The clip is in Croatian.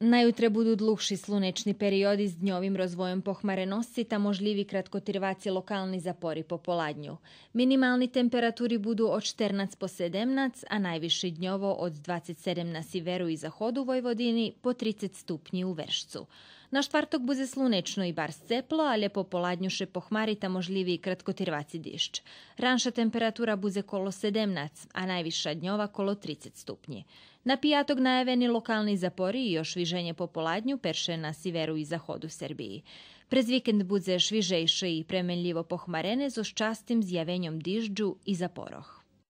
Najutre budu dluhši slunečni periodi s dnjovim rozvojem nosi ta možljivi kratkotirvaci lokalni zapori po poladnju. Minimalni temperaturi budu od 14 po 17, a najviši dnjovo od 27 na siveru i zahodu Vojvodini po 30 stupnji u Veršcu. Na čtvrtok buze slunečno i bar sceplo, a ljepo poladnjuše pohmarita možljivi i kratkotirvaci dišć. Ranša temperatura buze kolo 17, a najviša dnjova kolo 30 stupnji. Na pijatog najaveni lokalni zapori i još viženje po poladnju perše na siveru i zahodu Srbiji. Prez vikend buze švižejše i premenljivo pohmarene zo častim zjavenjom dižđu i zaporoh.